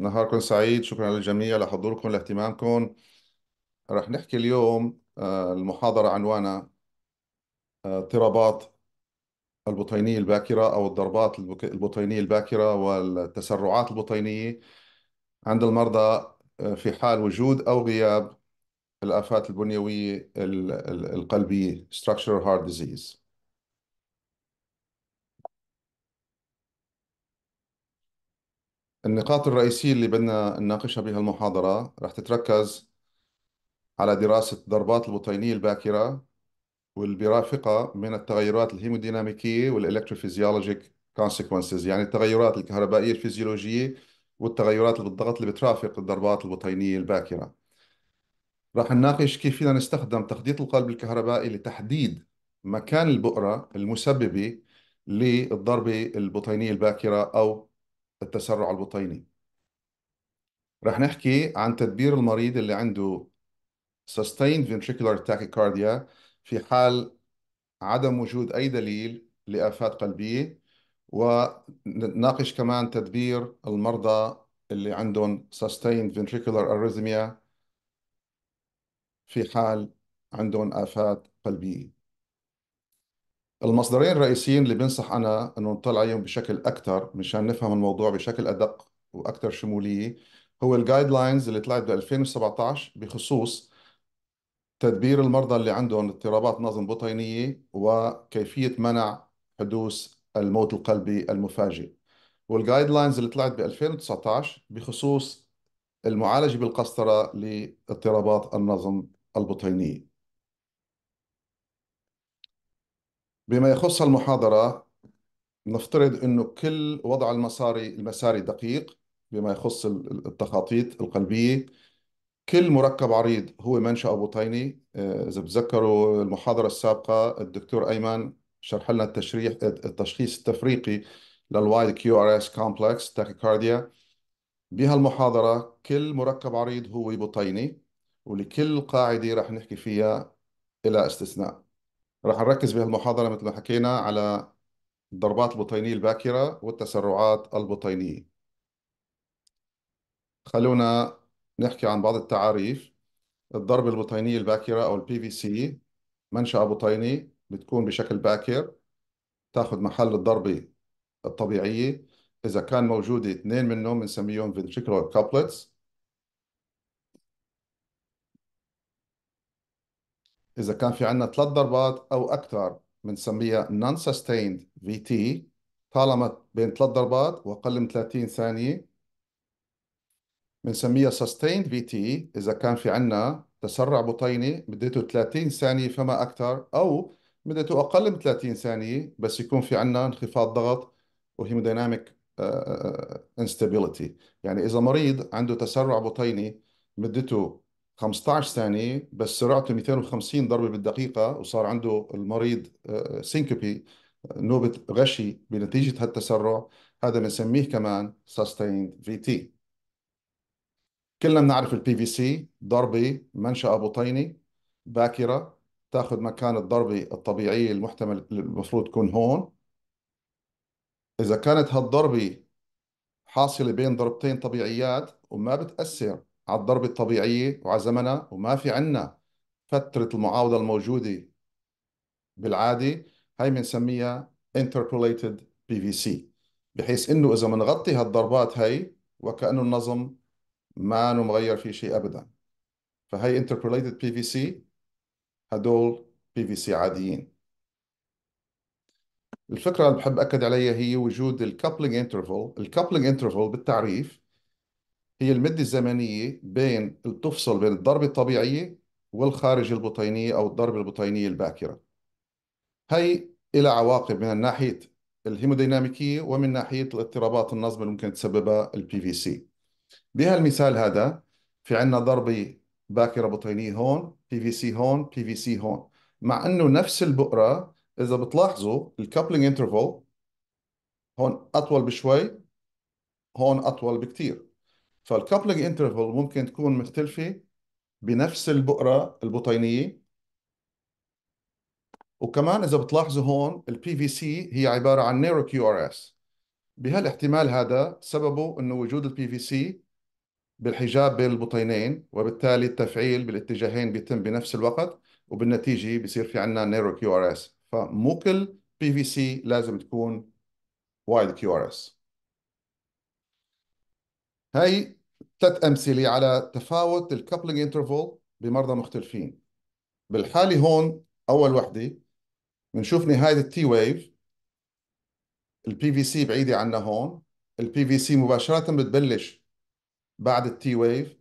نهاركم سعيد شكرا للجميع لحضوركم لاهتمامكم رح نحكي اليوم آه، المحاضرة عنوانها آه، اضطرابات البطينية الباكرة أو الضربات البطينية الباكرة والتسرعات البطينية عند المرضى آه، في حال وجود أو غياب الآفات البنيوية القلبية structural heart disease النقاط الرئيسية اللي بدنا نناقشها بهالمحاضرة رح تتركز على دراسة ضربات البطينية الباكرة واللي من التغيرات الهيموديناميكية والإلكتروفيزيولوجيك كونسيكونسز يعني التغيرات الكهربائية الفيزيولوجية والتغيرات اللي بالضغط اللي بترافق الضربات البطينية الباكرة رح نناقش كيف فينا نستخدم تخطيط القلب الكهربائي لتحديد مكان البؤرة المسببة للضربة البطينية الباكرة أو التسرع البطيني رح نحكي عن تدبير المريض اللي عنده sustained ventricular tachycardia في حال عدم وجود أي دليل لآفات قلبية ونناقش كمان تدبير المرضى اللي عندهم sustained ventricular arrhythmia في حال عندهم آفات قلبية المصدرين الرئيسيين اللي بنصح أنا إنه نطلع عليهم بشكل أكثر مشان نفهم الموضوع بشكل أدق وأكثر شمولية هو الجايد لاينز اللي طلعت ب 2017 بخصوص تدبير المرضى اللي عندهم اضطرابات نظم بطينية وكيفية منع حدوث الموت القلبي المفاجئ والجايد لاينز اللي طلعت ب 2019 بخصوص المعالجة بالقسطرة لاضطرابات النظم البطينية بما يخص المحاضرة نفترض أنه كل وضع المساري المساري دقيق بما يخص التخاطيط القلبية كل مركب عريض هو منشأ أبو طيني آه، إذا بتذكروا المحاضرة السابقة الدكتور أيمن شرح لنا التشريح التشخيص التفريقي للوايد كيو ار اس كومبلكس تاكيكارديا بهالمحاضرة كل مركب عريض هو بطيني ولكل قاعدة رح نحكي فيها إلى استثناء راح نركز بهالمحاضرة مثل ما حكينا على الضربات البطينية الباكرة والتسرعات البطينية خلونا نحكي عن بعض التعاريف الضربة البطينية الباكرة أو البي في سي منشأة بطيني بتكون بشكل باكر تاخذ محل الضربة الطبيعية إذا كان موجودة اثنين منهم بنسميهم ventricular couplets إذا كان في عندنا ثلاث ضربات أو أكثر بنسميها non sustained VT طالما بين ثلاث ضربات وأقل من 30 ثانية بنسميها sustained VT إذا كان في عندنا تسرع بطيني مدته 30 ثانية فما أكثر أو مدته أقل من 30 ثانية بس يكون في عندنا انخفاض ضغط وهيموديناميك آه، آه، آه، instability يعني إذا مريض عنده تسرع بطيني مدته 15 ثانيه بس سرعته 250 ضربه بالدقيقه وصار عنده المريض آه، سينكوبي آه، نوبه غشي بنتيجه هالتسرع هذا بنسميه كمان سستين في تي كلنا بنعرف البي في سي ضربه منشأ بطيني باكره تاخذ مكان الضربه الطبيعيه المحتمل المفروض تكون هون اذا كانت هالضربه حاصله بين ضربتين طبيعيات وما بتاثر على الضربة الطبيعية وعلى زمنها وما في عنا فترة المعاوضة الموجودة بالعادة هاي بنسميها interpolated PVC بحيث انه اذا بنغطي هالضربات هاي وكأنه النظم ما انه مغير فيه شيء ابدا فهي interpolated PVC هدول PVC عاديين الفكرة اللي بحب أكد عليها هي وجود الكابلينج انترفل الكابلينج انترفل بالتعريف هي المدة الزمنية بين بتفصل بين الضربة الطبيعية والخارج البطينية أو الضربة البطينية الباكرة هي إلى عواقب من ناحية الهيموديناميكية ومن ناحية الاضطرابات النظم اللي ممكن تسببها البي في سي بهالمثال هذا في عندنا ضربة باكرة بطينية هون بي في سي هون بي في سي هون مع انه نفس البؤرة اذا بتلاحظوا الكابلينج انترفال هون اطول بشوي هون اطول بكتير فالكابلنج انترفال ممكن تكون مختلفه بنفس البؤره البطينيه وكمان اذا بتلاحظوا هون البي في سي هي عباره عن نيرو كيو ار اس بهالاحتمال هذا سببه انه وجود البي في سي بالحجاب بين البطينين وبالتالي التفعيل بالاتجاهين بيتم بنفس الوقت وبالنتيجه بصير في عندنا نيرو كيو ار اس فمو كل بي في سي لازم تكون وايد كيو ار اس هاي ثلاث أمثلة على تفاوت الكابلنج انترفول بمرضى مختلفين بالحالة هون أول وحدة بنشوف نهاية التي ويف البي في سي بعيدة عنا هون البي في سي مباشرة بتبلش بعد التي ويف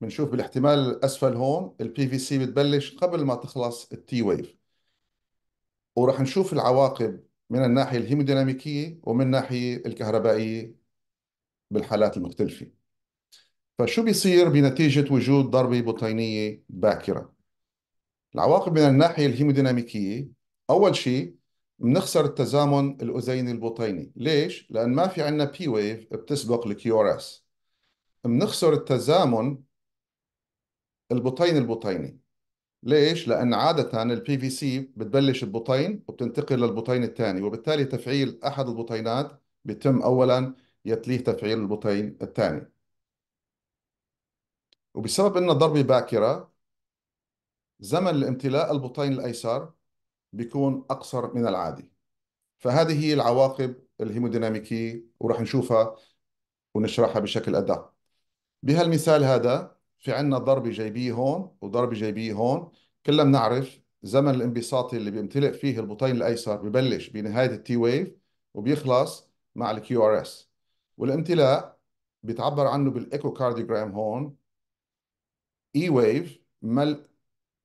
بنشوف بالاحتمال الأسفل هون البي في سي بتبلش قبل ما تخلص التي ويف ورح نشوف العواقب من الناحية الهيموديناميكية ومن الناحية الكهربائية بالحالات المختلفة فشو بيصير بنتيجة وجود ضربة بطينية باكرة العواقب من الناحية الهيموديناميكية أول شيء بنخسر التزامن الأذيني البطيني ليش؟ لأن ما في عندنا بي ويف بتسبق الكيو ار اس بنخسر التزامن البطيني البطيني ليش؟ لأن عادة البي في سي بتبلش البطين وبتنتقل للبطين الثاني وبالتالي تفعيل أحد البطينات بيتم أولا يتليه تفعيل البطين الثاني وبسبب أن ضربة باكرة زمن الامتلاء البطين الأيسر بيكون أقصر من العادي فهذه هي العواقب الهيموديناميكية وراح نشوفها ونشرحها بشكل أدق بهالمثال هذا في عندنا ضربة جيبية هون وضربة جيبية هون كلنا بنعرف زمن الانبساط اللي بيمتلئ فيه البطين الأيسر ببلش بنهاية التي ويف وبيخلص مع الكيو ار اس والامتلاء بيتعبر عنه بالايكوكارديوجرام هون اي ويف ملء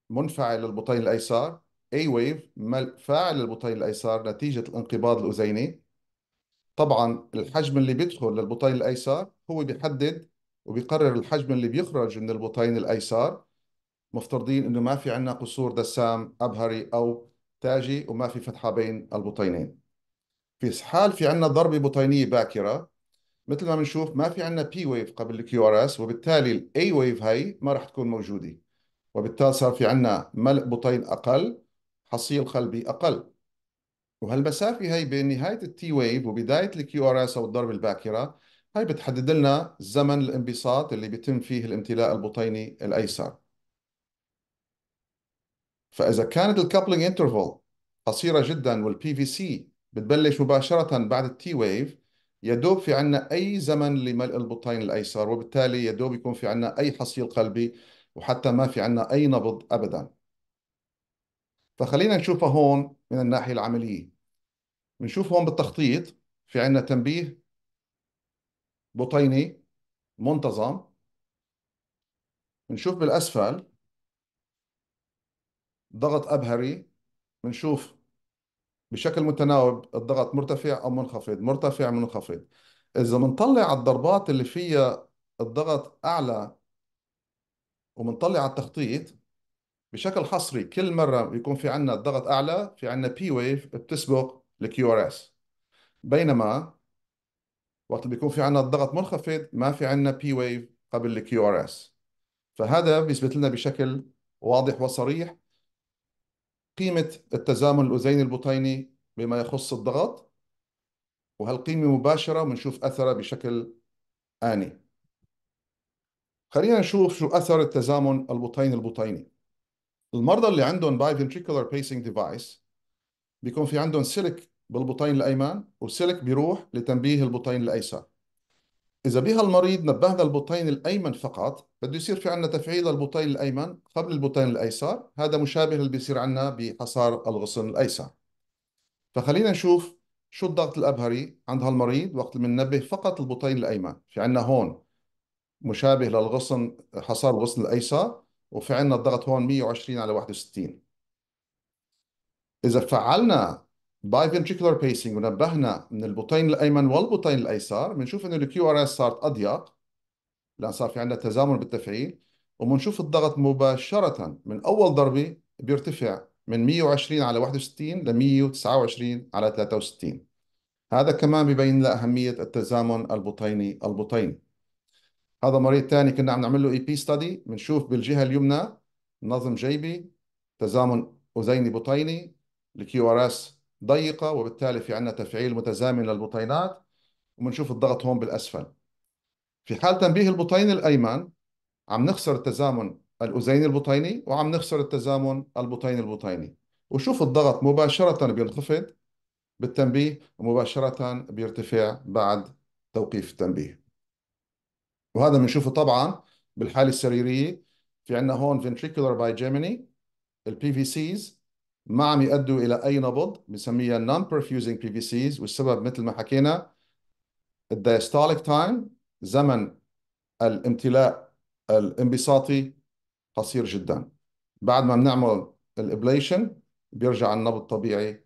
منفعل للبطين الايسر اي ويف ملء فاعل للبطين الايسر نتيجه الانقباض الاذيني طبعا الحجم اللي بيدخل للبطين الايسر هو بيحدد وبيقرر الحجم اللي بيخرج من البطين الايسر مفترضين انه ما في عندنا قصور دسام ابهري او تاجي وما في فتحه بين البطينين في حال في عندنا ضربه بطينيه باكره مثل ما بنشوف ما في عندنا بي ويف قبل الكيو ار اس وبالتالي الاي ويف هي ما راح تكون موجوده وبالتالي صار في عندنا ملء بطين اقل حصيل قلبي اقل وهالمسافه هي بين نهايه التي ويف وبدايه الكيو ار اس او الضرب الباكره هي بتحدد لنا زمن الانبساط اللي بيتم فيه الامتلاء البطيني الايسر فاذا كانت الكابلنج انترفال قصيره جدا والبي في سي بتبلش مباشره بعد التي ويف يدوب في عنا أي زمن لملء البطين الأيسر وبالتالي يدوب يكون في عنا أي حصيل قلبي وحتى ما في عنا أي نبض أبدا فخلينا نشوفها هون من الناحية العملية بنشوف هون بالتخطيط في عنا تنبيه بطيني منتظم بنشوف بالأسفل ضغط أبهري بنشوف بشكل متناوب الضغط مرتفع أو منخفض مرتفع منخفض إذا بنطلع على الضربات اللي فيها الضغط أعلى وبنطلع على التخطيط بشكل حصري كل مرة يكون في عندنا الضغط أعلى في عندنا بي ويف بتسبق الكيو ار اس بينما وقت بيكون في عندنا الضغط منخفض ما في عندنا بي ويف قبل الكيو ار اس فهذا بيثبت لنا بشكل واضح وصريح قيمة التزامن الأذيني البطيني بما يخص الضغط وهالقيمة مباشرة ونشوف أثرها بشكل آني خلينا نشوف شو أثر التزامن البطيني البطيني المرضى اللي عندهم باي pacing device بيكون في عندهم سلك بالبطين الأيمن وسلك بيروح لتنبيه البطين الأيسر إذا بها المريض نبهنا البطين الأيمن فقط بده يصير في عنا تفعيل للبطين الأيمن قبل البطين الأيسر هذا مشابه اللي بيصير عنا بحصار الغصن الأيسر فخلينا نشوف شو الضغط الأبهري عند هالمريض وقت بننبه فقط البطين الأيمن في عنا هون مشابه للغصن حصار الغصن الأيسر وفي عنا الضغط هون 120 على 61 إذا فعلنا باي ventricular pacing ونبهنا من البطين الايمن والبطين الايسر بنشوف انه الكيو ار اس صارت اضيق لان صار في عندنا تزامن بالتفعيل وبنشوف الضغط مباشره من اول ضربه بيرتفع من 120 على 61 ل 129 على 63 هذا كمان ببين لنا اهميه التزامن البطيني البطيني هذا مريض ثاني كنا عم نعمل له اي بي ستدي بنشوف بالجهه اليمنى نظم جيبي تزامن اذيني بطيني الكيو ار اس ضيقه وبالتالي في عندنا تفعيل متزامن للبطينات ومنشوف الضغط هون بالاسفل في حال تنبيه البطين الايمن عم نخسر التزامن الاذيني البطيني وعم نخسر التزامن البطين البطيني وشوف الضغط مباشره بينخفض بالتنبيه ومباشره بيرتفع بعد توقيف التنبيه وهذا بنشوفه طبعا بالحاله السريريه في عندنا هون ventricular by جيميني البي في سيز ما عم يؤدوا الى اي نبض بنسميها بي perfusing سيز والسبب مثل ما حكينا الدايستوليك تايم زمن الامتلاء الانبساطي قصير جدا بعد ما بنعمل الابليشن بيرجع النبض طبيعي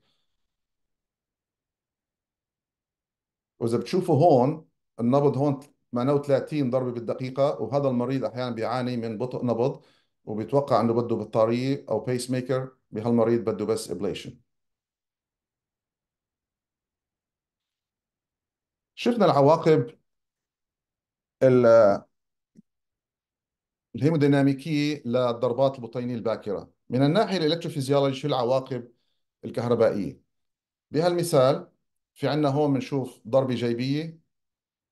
واذا بتشوفوا هون النبض هون 38 ضربه بالدقيقه وهذا المريض احيانا بيعاني من بطء نبض وبيتوقع انه بده بطاريه او بيس ميكر بهالمريض بده بس ابليشن شفنا العواقب الهيموديناميكيه للضربات البطينيه الباكره من الناحيه الالكتروفيزيولوجي شو العواقب الكهربائيه بهالمثال في عندنا هون بنشوف ضربه جيبيه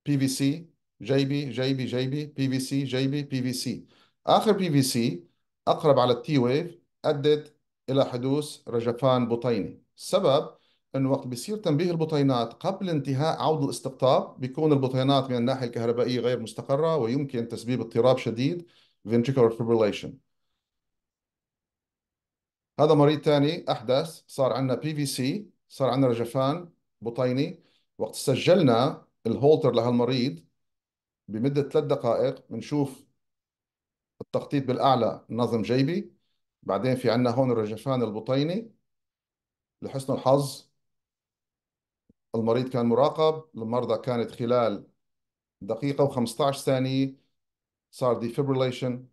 بي في سي جيبي جيبي جيبي بي في سي جيبي بي في سي آخر بي في سي أقرب على التي ويف أدت إلى حدوث رجفان بطيني السبب انه وقت بيصير تنبيه البطينات قبل انتهاء عوض الاستقطاب بيكون البطينات من الناحيه الكهربائيه غير مستقره ويمكن تسبيب اضطراب شديد ventricular fibrillation هذا مريض ثاني احدث صار عندنا بي في سي صار عندنا رجفان بطيني وقت سجلنا الهولتر لهالمريض بمده ثلاث دقائق بنشوف التخطيط بالاعلى نظم جيبي بعدين في عندنا هون الرجفان البطيني لحسن الحظ المريض كان مراقب المرضى كانت خلال دقيقة و15 ثانية صار ديفيبريليشن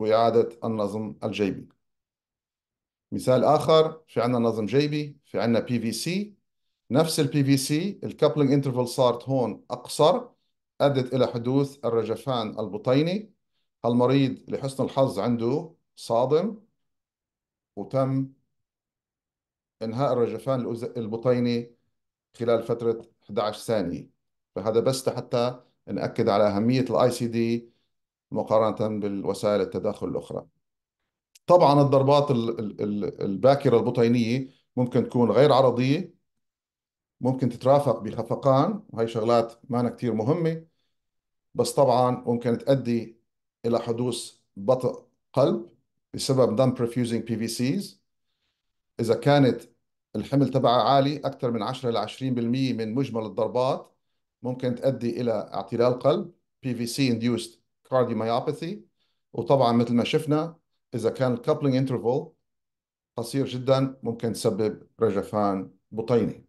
وإعادة النظم الجيبي مثال آخر في عندنا نظم جيبي في عندنا بي في سي نفس البي في سي الكابلنج انترفال صارت هون أقصر أدت إلى حدوث الرجفان البطيني هالمريض لحسن الحظ عنده صادم وتم انهاء الرجفان البطيني خلال فتره 11 ثانيه فهذا بس حتى ناكد على اهميه الاي سي دي مقارنه بالوسائل التداخل الاخرى طبعا الضربات الباكره البطينيه ممكن تكون غير عرضيه ممكن تترافق بخفقان وهي شغلات ما كثير مهمه بس طبعا ممكن تؤدي إلى حدوث بطء قلب بسبب بي في سيز إذا كانت الحمل تبعها عالي أكثر من 10 ل 20% من مجمل الضربات ممكن تؤدي إلى اعتلال قلب بي في سي اندوست كارديومايوباثي وطبعا مثل ما شفنا إذا كان الكابلنج انترفال قصير جدا ممكن تسبب رجفان بطيني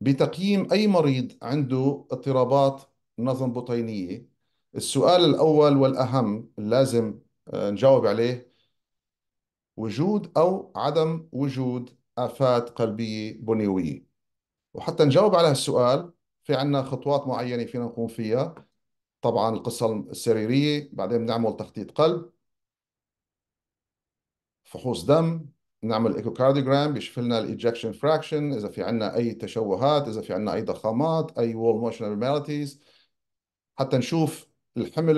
بتقييم أي مريض عنده اضطرابات نظم بطينية السؤال الأول والأهم لازم آه، نجاوب عليه وجود أو عدم وجود آفات قلبية بنيوية وحتى نجاوب على هالسؤال في عنا خطوات معينة فينا نقوم فيها طبعا القصة السريرية بعدين بنعمل تخطيط قلب فحوص دم نعمل ايكوكارديوجرام بيشوف لنا الايجكشن فراكشن اذا في عندنا اي تشوهات اذا في عندنا اي ضخامات اي وول موشن abnormalities حتى نشوف الحمل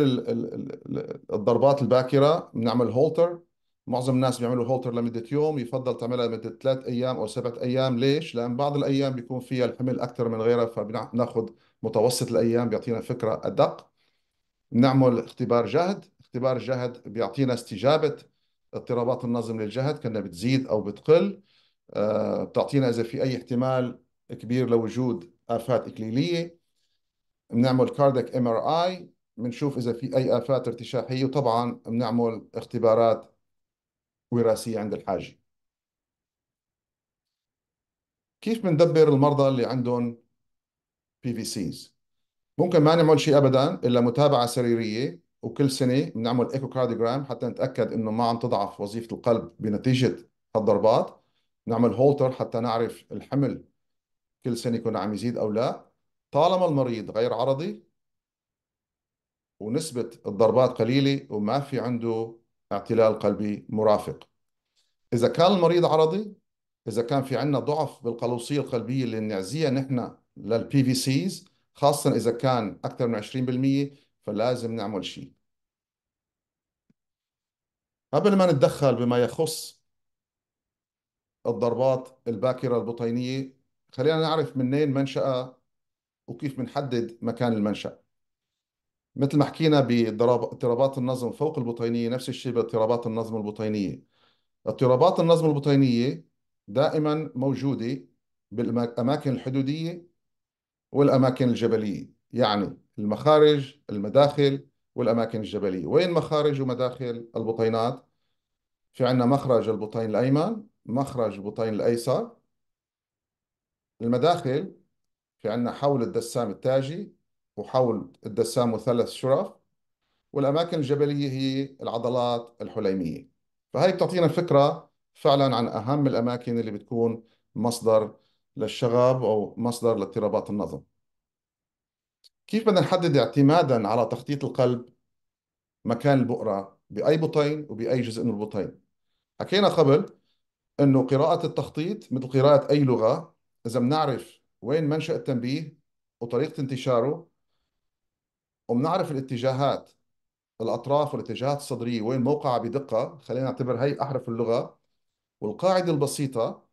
الضربات الباكره بنعمل هولتر معظم الناس بيعملوا هولتر لمده يوم يفضل تعملها لمده ثلاث ايام او سبعة ايام ليش؟ لان بعض الايام بيكون فيها الحمل اكثر من غيرها فبناخذ متوسط الايام بيعطينا فكره ادق بنعمل اختبار جهد اختبار الجهد بيعطينا استجابه اضطرابات النظم للجهد كانها بتزيد او بتقل آه، بتعطينا اذا في اي احتمال كبير لوجود افات اكليليه بنعمل كاردك ام ار اي بنشوف اذا في اي افات ارتشاحيه وطبعا بنعمل اختبارات وراثيه عند الحاجه كيف بندبر المرضى اللي عندهم بي في سيز ممكن ما نعمل شيء ابدا الا متابعه سريريه وكل سنه بنعمل ايكوكارديوجرام حتى نتاكد انه ما عم تضعف وظيفه القلب بنتيجه الضربات نعمل هولتر حتى نعرف الحمل كل سنه يكون عم يزيد او لا طالما المريض غير عرضي ونسبة الضربات قليلة وما في عنده اعتلال قلبي مرافق إذا كان المريض عرضي إذا كان في عندنا ضعف بالقلوصية القلبية اللي بنعزيها نحن للبي في سيز خاصة إذا كان أكثر من 20% فلازم نعمل شيء قبل ما نتدخل بما يخص الضربات الباكرة البطينية خلينا نعرف منين منشأة وكيف بنحدد مكان المنشأ مثل ما حكينا باضطرابات النظم فوق البطينية نفس الشيء باضطرابات النظم البطينية اضطرابات النظم البطينية دائما موجودة بالأماكن الحدودية والأماكن الجبلية يعني المخارج المداخل والأماكن الجبلية وين مخارج ومداخل البطينات؟ في عندنا مخرج البطين الأيمن مخرج البطين الأيسر المداخل في عندنا حول الدسام التاجي وحول الدسام مثلث شرف والأماكن الجبلية هي العضلات الحليمية فهي بتعطينا فكرة فعلا عن أهم الأماكن اللي بتكون مصدر للشغب أو مصدر لاضطرابات النظم كيف بدنا نحدد اعتمادا على تخطيط القلب مكان البؤرة بأي بطين وبأي جزء من البطين حكينا قبل أنه قراءة التخطيط مثل قراءة أي لغة إذا بنعرف وين منشأ التنبيه وطريقة انتشاره وبنعرف الاتجاهات الأطراف والاتجاهات الصدرية وين موقعها بدقة خلينا نعتبر هي أحرف اللغة والقاعدة البسيطة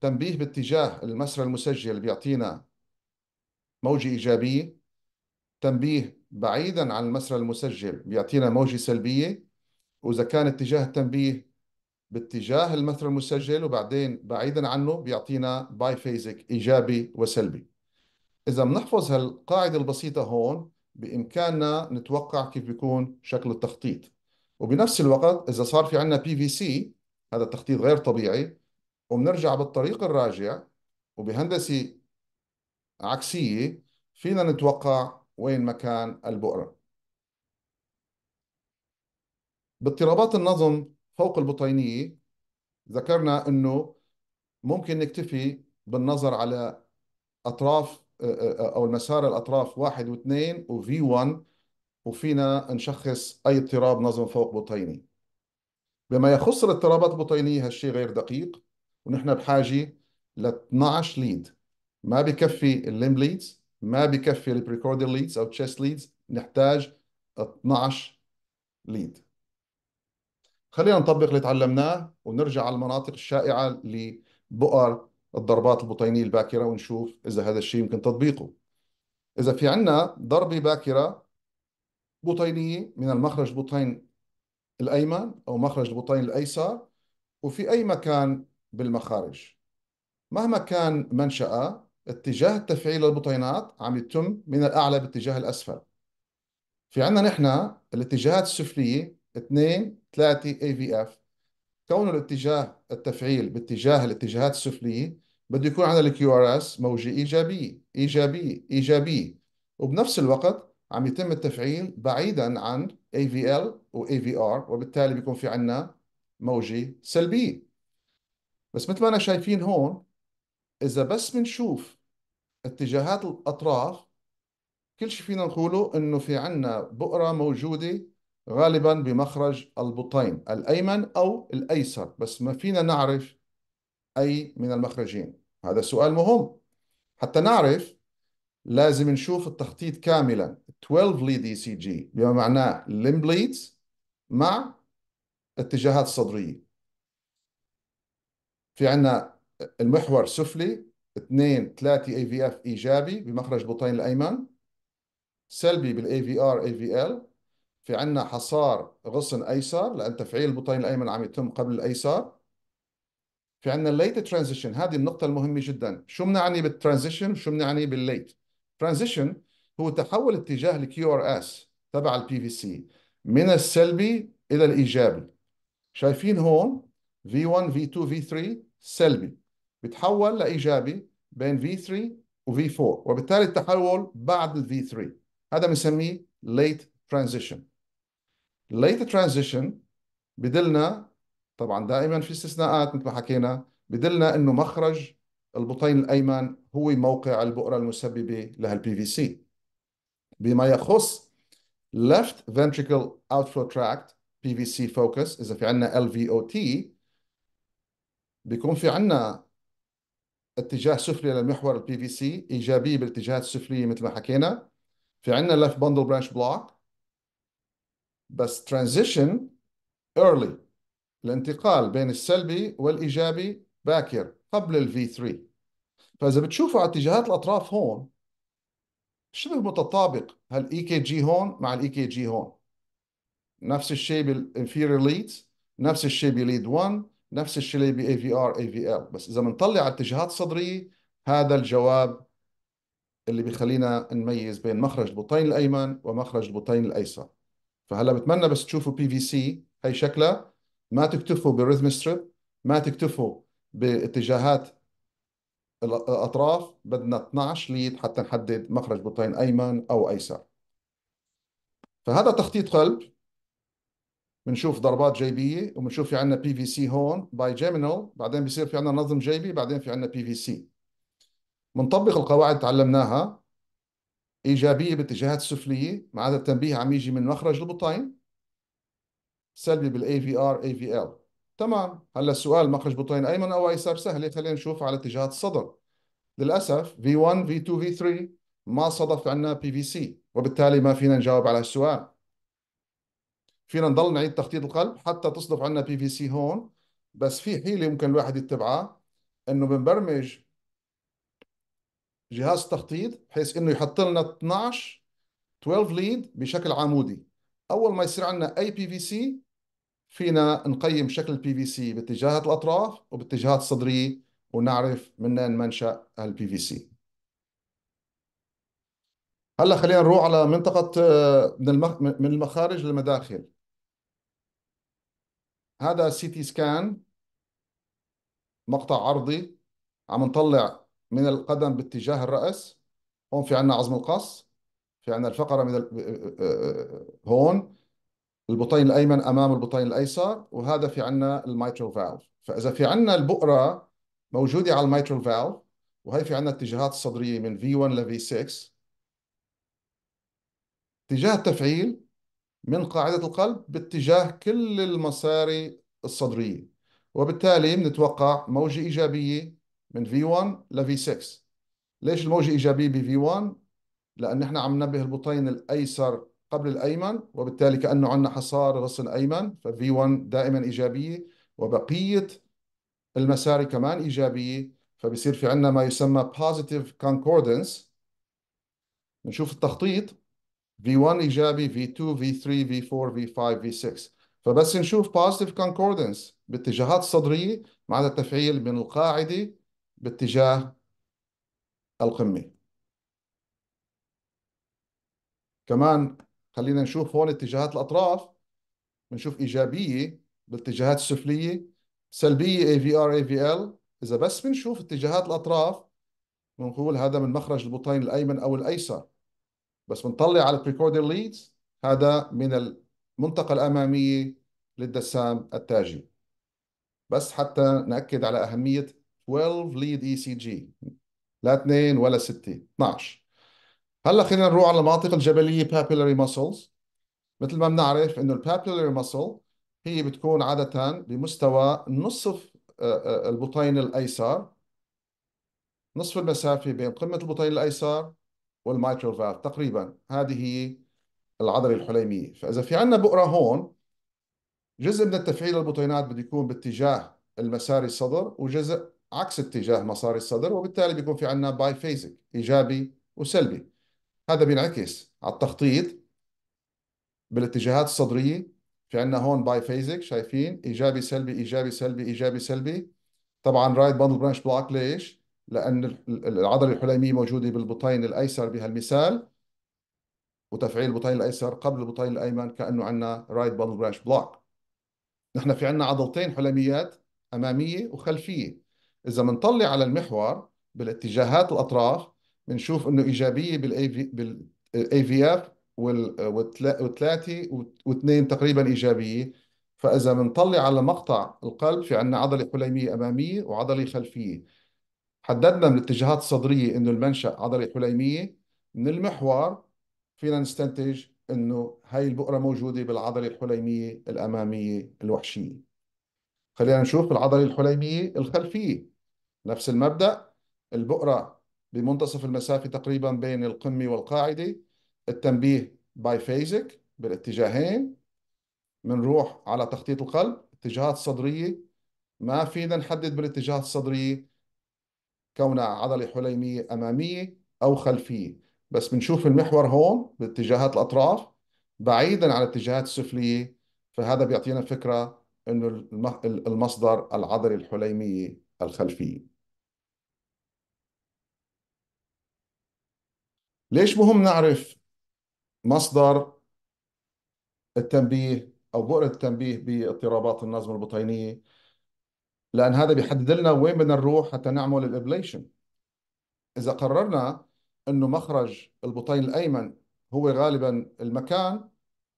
تنبيه باتجاه المسرى المسجل اللي بيعطينا موجة إيجابية تنبيه بعيدا عن المسرى المسجل بيعطينا موجة سلبية وإذا كان اتجاه التنبيه باتجاه المثل المسجل وبعدين بعيدا عنه بيعطينا باي فيزك ايجابي وسلبي اذا بنحفظ هالقاعده البسيطه هون بامكاننا نتوقع كيف بيكون شكل التخطيط وبنفس الوقت اذا صار في عندنا بي في سي هذا التخطيط غير طبيعي وبنرجع بالطريق الراجع وبهندسه عكسيه فينا نتوقع وين مكان البؤره باضطرابات النظم فوق البطينيه ذكرنا انه ممكن نكتفي بالنظر على اطراف آه، آه، او المسار الاطراف واحد واثنين وفي 1 وفينا نشخص اي اضطراب نظم فوق بطيني بما يخص الاضطرابات البطينيه هالشيء غير دقيق ونحن بحاجه ل 12 ليد ما بكفي الليم ليدز ما بكفي البريكوردر ليدز او تشيست ليدز نحتاج 12 ليد خلينا نطبق اللي تعلمناه ونرجع على المناطق الشائعة اللي بؤر الضربات البطينية الباكرة ونشوف إذا هذا الشيء يمكن تطبيقه إذا في عنا ضربة باكرة بطينية من المخرج بطين الأيمن أو مخرج البطين الأيسر وفي أي مكان بالمخارج مهما كان منشأة اتجاه التفعيل للبطينات عم يتم من الأعلى باتجاه الأسفل في عنا نحن الاتجاهات السفلية 2 3 اي في اف كون الاتجاه التفعيل باتجاه الاتجاهات السفليه بده يكون عندنا الكيو ار اس موجه ايجابيه ايجابيه ايجابيه وبنفس الوقت عم يتم التفعيل بعيدا عن اي في ال واي في ار وبالتالي بيكون في عندنا موجه سلبيه بس مثل ما انا شايفين هون اذا بس بنشوف اتجاهات الاطراف كل شيء فينا نقوله انه في عندنا بؤره موجوده غالبا بمخرج البطين الأيمن أو الأيسر بس ما فينا نعرف أي من المخرجين هذا سؤال مهم حتى نعرف لازم نشوف التخطيط كاملا 12 lead ECG سي جي بما معناه limb leads مع اتجاهات الصدريه في عندنا المحور سفلي 2 3 اي في اف ايجابي بمخرج بطين الايمن سلبي بالاي في ار اي في ال في عندنا حصار غصن ايسر لان تفعيل البطين الايمن عم يتم قبل الايسر في عندنا الليت ترانزيشن هذه النقطة المهمة جدا شو بنعني بالترانزيشن وشو بنعني بالليت ترانزيشن هو تحول اتجاه الكيو ار اس تبع البي في سي من السلبي الى الايجابي شايفين هون في 1 في 2 في 3 سلبي بتحول لايجابي بين في 3 وفي 4 وبالتالي التحول بعد ال 3 هذا بنسميه late transition late transition بدلنا طبعا دائما في استثناءات مثل ما حكينا بدلنا انه مخرج البطين الايمن هو موقع البؤره المسببه لهالبي في سي بما يخص left ventricle outflow tract PVC focus اذا في عندنا LVOT بيكون في عندنا اتجاه سفلي للمحور البي في سي ايجابيه بالاتجاهات السفليه مثل ما حكينا في عندنا left bundle branch block بس ترانزيشن early الانتقال بين السلبي والإيجابي باكر قبل ال V3 فإذا بتشوفوا على اتجاهات الأطراف هون شبه متطابق هالاي كي e جي هون مع الاي كي e جي هون نفس الشيء بالانفيريور ليدز نفس الشيء بليد 1 نفس الشيء بي في ار اي في ال بس اذا بنطلع على اتجاهات الصدريه هذا الجواب اللي بيخلينا نميز بين مخرج البطين الايمن ومخرج البطين الايسر فهلا بتمنى بس تشوفوا بي في سي هي شكلها ما تكتفوا بالريزم ستريب ما تكتفوا باتجاهات الاطراف بدنا 12 ليد حتى نحدد مخرج بطين ايمن او ايسر فهذا تخطيط قلب بنشوف ضربات جيبيه وبنشوف في عندنا بي في سي هون باي جيمينال بعدين بصير في عندنا نظم جيبي بعدين في عندنا بي في سي بنطبق القواعد اللي تعلمناها ايجابيه باتجاهات السفليه ما عدا التنبيه عم يجي من مخرج البطين سلبي بالاي في ار اي في ال تمام هلا السؤال مخرج بطين ايمن او ايسر سهله خلينا نشوف على اتجاهات الصدر للاسف في 1 في 2 في 3 ما صدف عندنا بي في سي وبالتالي ما فينا نجاوب على السؤال فينا نضل نعيد تخطيط القلب حتى تصدف عندنا بي في سي هون بس في حيله ممكن الواحد يتبعها انه بنبرمج جهاز تخطيط بحيث انه يحط لنا 12 12 ليد بشكل عمودي اول ما يصير عندنا اي بي في سي فينا نقيم شكل البي في سي باتجاهات الاطراف وباتجاهات الصدريه ونعرف من وين منشا البي في سي هلا خلينا نروح على منطقه آه، من من المخارج للمداخل هذا سي تي سكان مقطع عرضي عم نطلع من القدم باتجاه الرأس هون في عندنا عظم القص في عندنا الفقرة من ال... آه، آه، آه، هون البطين الأيمن أمام البطين الأيسر وهذا في عندنا الميترال فالف فإذا في عندنا البؤرة موجودة على الميترال فالف وهي في عندنا اتجاهات الصدرية من V1 ل V6 اتجاه التفعيل من قاعدة القلب باتجاه كل المساري الصدرية وبالتالي بنتوقع موجة إيجابية من في 1 ل في 6 ليش الموجة إيجابية ب في 1 لأن نحن عم ننبه البطين الأيسر قبل الأيمن وبالتالي كأنه عندنا حصار غصن أيمن ففي 1 دائما إيجابية وبقية المساري كمان إيجابية فبصير في عندنا ما يسمى positive concordance نشوف التخطيط V1 إيجابي V2 V3 V4 V5 V6 فبس نشوف positive concordance باتجاهات الصدرية مع التفعيل من القاعدة باتجاه القمة كمان خلينا نشوف هون اتجاهات الأطراف بنشوف إيجابية بالاتجاهات السفلية سلبية AVR AVL إذا بس بنشوف اتجاهات الأطراف بنقول هذا من مخرج البطين الأيمن أو الأيسر بس بنطلع على البريكوردر ليدز هذا من المنطقة الأمامية للدسام التاجي بس حتى نأكد على أهمية 12 ليد اي سي جي لا 2 ولا 6 12 هلا خلينا نروح على المناطق الجبليه papillary muscles مثل ما بنعرف انه البابيلاري muscle هي بتكون عاده بمستوى نصف آه، آه، البطين الايسر نصف المسافه بين قمه البطين الايسر والميترال فالف تقريبا هذه هي العضله الحليميه فاذا في عندنا بؤره هون جزء من التفعيل للبطينات بده يكون باتجاه المساري الصدر وجزء عكس اتجاه مصاري الصدر وبالتالي بيكون في عندنا باي فيزك ايجابي وسلبي هذا بينعكس على التخطيط بالاتجاهات الصدريه في عندنا هون باي فيزك شايفين ايجابي سلبي ايجابي سلبي ايجابي سلبي طبعا رايت باندل برانش بلوك ليش؟ لان العضله الحليميه موجوده بالبطين الايسر بهالمثال وتفعيل البطين الايسر قبل البطين الايمن كانه عندنا رايت باندل برانش بلوك نحن في عندنا عضلتين حلميات اماميه وخلفيه اذا بنطلع على المحور بالاتجاهات الاطراف بنشوف انه ايجابيه بالاي في بالاي في اف وثلاثه واثنين تقريبا ايجابيه فاذا بنطلع على مقطع القلب في عندنا عضله حليميه اماميه وعضله خلفيه حددنا من الاتجاهات الصدريه انه المنشا عضله حليميه من المحور فينا نستنتج انه هاي البؤره موجوده بالعضله الحليميه الاماميه الوحشيه خلينا نشوف العضله الحليميه الخلفيه نفس المبدأ البؤرة بمنتصف المسافة تقريبا بين القمة والقاعدة التنبيه باي فيزك بالاتجاهين بنروح على تخطيط القلب اتجاهات صدرية ما فينا نحدد بالاتجاهات الصدرية كونها عضلة حليمية أمامية أو خلفية بس بنشوف المحور هون باتجاهات الأطراف بعيدا عن الاتجاهات السفلية فهذا بيعطينا فكرة أنه المصدر العضلي الحليمية الخلفية ليش مهم نعرف مصدر التنبيه او بؤره التنبيه باضطرابات النظم البطينيه لان هذا بيحدد لنا وين بدنا نروح حتى نعمل الابليشن اذا قررنا انه مخرج البطين الايمن هو غالبا المكان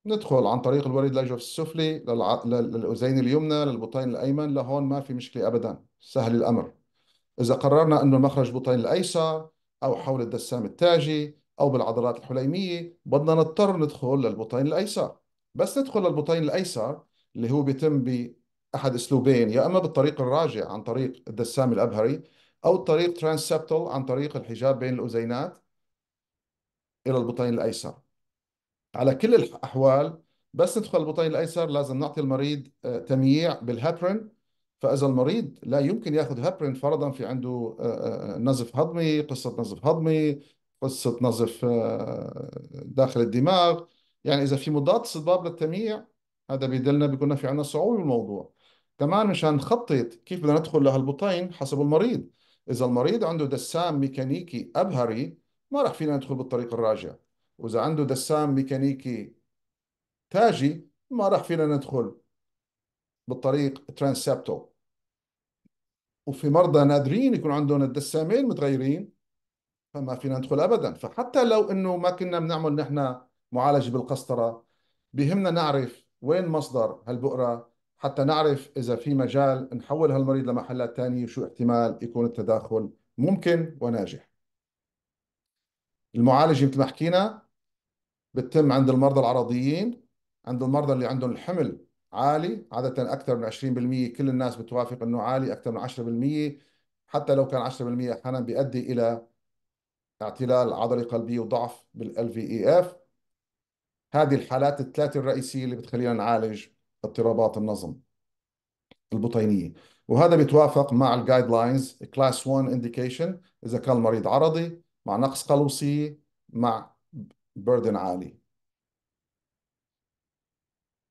ندخل عن طريق الوريد الاجوف السفلي للاذين اليمنى للبطين الايمن لهون ما في مشكله ابدا سهل الامر اذا قررنا انه المخرج بطين الايسر او حول الدسام التاجي أو بالعضلات الحليمية بدنا نضطر ندخل للبطين الأيسر بس ندخل للبطين الأيسر اللي هو بيتم بأحد أسلوبين يا إما بالطريق الراجع عن طريق الدسام الأبهري أو الطريق ترانسبتال عن طريق الحجاب بين الأذينات إلى البطين الأيسر على كل الأحوال بس ندخل البطين الأيسر لازم نعطي المريض آه، تمييع بالهابرين فإذا المريض لا يمكن ياخذ هابرين فرضا في عنده آه، آه، نزف هضمي قصة نزف هضمي قصه نظف آه، داخل الدماغ يعني اذا في مضاد استضباب للتمييع هذا بيدلنا بيكون في عندنا صعوبه بالموضوع كمان مشان نخطط كيف بدنا ندخل لهالبطين حسب المريض اذا المريض عنده دسام ميكانيكي ابهري ما راح فينا ندخل بالطريق الراجع واذا عنده دسام ميكانيكي تاجي ما راح فينا ندخل بالطريق ترانسبتو وفي مرضى نادرين يكون عندهم الدسامين متغيرين فما فينا ندخل ابدا فحتى لو انه ما كنا بنعمل نحن معالجه بالقسطره بهمنا نعرف وين مصدر هالبؤره حتى نعرف اذا في مجال نحول هالمريض لمحلات ثانيه وشو احتمال يكون التداخل ممكن وناجح المعالجه مثل ما حكينا بتتم عند المرضى العرضيين عند المرضى اللي عندهم الحمل عالي عادة أكثر من 20% كل الناس بتوافق أنه عالي أكثر من 10% حتى لو كان 10% أحيانا بيؤدي إلى اعتلال عضلي قلبي وضعف بال اف e هذه الحالات الثلاثة الرئيسية اللي بتخلينا نعالج اضطرابات النظم البطينية وهذا بيتوافق مع الجايد لاينز كلاس 1 انديكيشن إذا كان المريض عرضي مع نقص قلوصي مع بردن عالي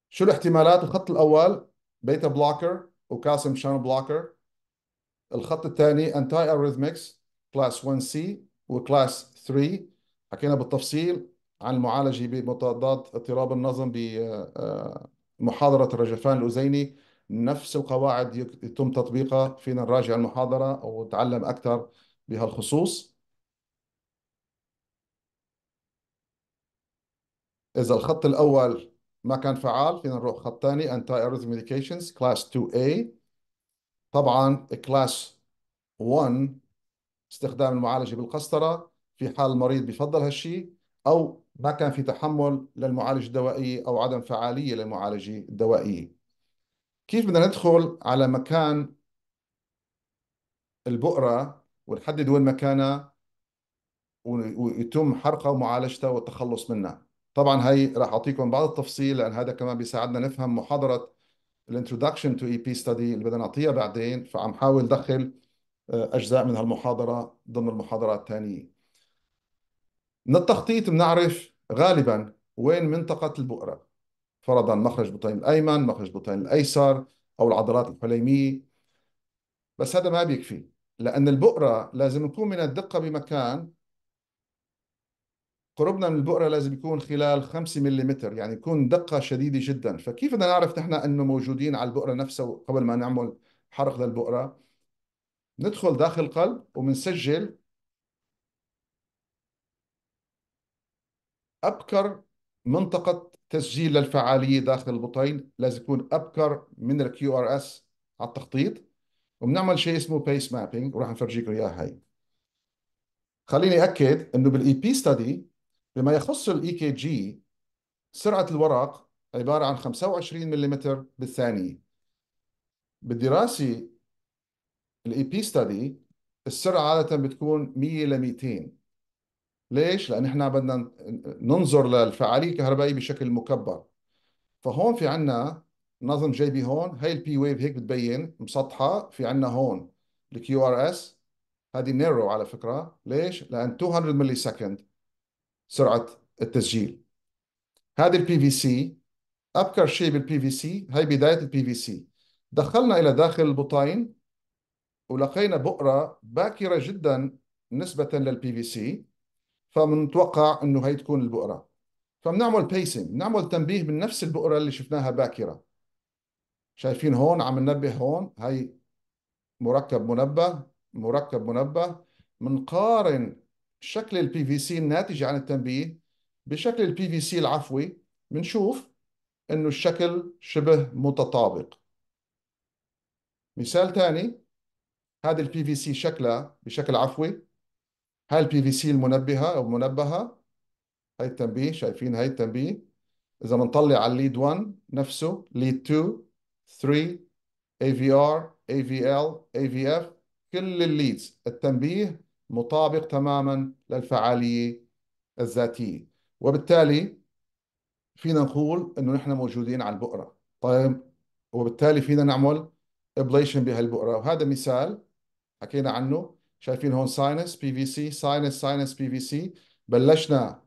شو الاحتمالات الخط الأول بيتا بلوكر وكاسم شانل بلوكر الخط الثاني انتي اريثمكس كلاس 1 سي وكلاس 3 حكينا بالتفصيل عن المعالجه بمضادات اضطراب النظم بمحاضره آه، الرجفان الاذيني نفس القواعد يتم تطبيقها فينا نراجع المحاضره ونتعلم اكثر بهالخصوص اذا الخط الاول ما كان فعال فينا نروح خط ثاني انتي ارثم ميديكيشنز كلاس 2A إيه. طبعا كلاس 1 استخدام المعالجه بالقسطره في حال المريض بفضل هالشيء او ما كان في تحمل للمعالجه الدوائيه او عدم فعاليه للمعالجه الدوائيه كيف بدنا ندخل على مكان البؤره ونحدد وين مكانها ويتم حرقها ومعالجتها والتخلص منها طبعا هي راح اعطيكم بعض التفصيل لان هذا كمان بيساعدنا نفهم محاضره الانترودكشن تو اي بي ستدي اللي بدنا نعطيها بعدين فعم حاول دخل أجزاء من هالمحاضرة ضمن المحاضرات الثانية من التخطيط بنعرف غالبا وين منطقة البؤرة فرضا مخرج بطين الأيمن مخرج بطين الأيسر أو العضلات الحليمية بس هذا ما بيكفي لأن البؤرة لازم نكون من الدقة بمكان قربنا من البؤرة لازم يكون خلال 5 ملم يعني يكون دقة شديدة جدا فكيف بدنا نعرف نحن أنه موجودين على البؤرة نفسها قبل ما نعمل حرق للبؤرة ندخل داخل القلب وبنسجل أبكر منطقة تسجيل للفعالية داخل البطين لازم يكون أبكر من الـ ار اس على التخطيط وبنعمل شيء اسمه بيس مابينج وراح نفرجيكم إياها هاي خليني أكد إنه بالـ بي ستدي بما يخص الإي كي e جي سرعة الورق عبارة عن 25 ملم بالثانية بالدراسة الاي بي ستادي السرعه عاده بتكون 100 ل 200 ليش؟ لان احنا بدنا ننظر للفعاليه الكهربائيه بشكل مكبر فهون في عنا نظم بي هون هاي البي ويف هيك بتبين مسطحه في عنا هون الكيو ار اس هذه نيرو على فكره ليش؟ لان 200 ملي سكند سرعه التسجيل هذه البي في سي ابكر شيء بالبي في سي هاي بدايه البي في سي دخلنا الى داخل البطاين ولقينا بؤره باكره جدا نسبه للبي في سي فمنتوقع انه هي تكون البؤره فبنعمل بيسنج بنعمل تنبيه من نفس البؤره اللي شفناها باكره شايفين هون عم ننبه هون هي مركب منبه مركب منبه بنقارن شكل البي في سي الناتج عن التنبيه بشكل البي في سي العفوي بنشوف انه الشكل شبه متطابق مثال ثاني هذا البي في سي شكلها بشكل عفوي هاي البي في سي المنبهه او منبهه هاي التنبيه شايفين هاي التنبيه اذا بنطلع على الليد 1 نفسه ليد 2 3 اي في ار اي في ال اي في اف كل الليدز التنبيه مطابق تماما للفعاليه الذاتيه وبالتالي فينا نقول انه نحن موجودين على البؤره طيب وبالتالي فينا نعمل ابليشن بهالبؤره وهذا مثال حكينا عنه شايفين هون ساينس بي في سي ساينس ساينس بي في سي بلشنا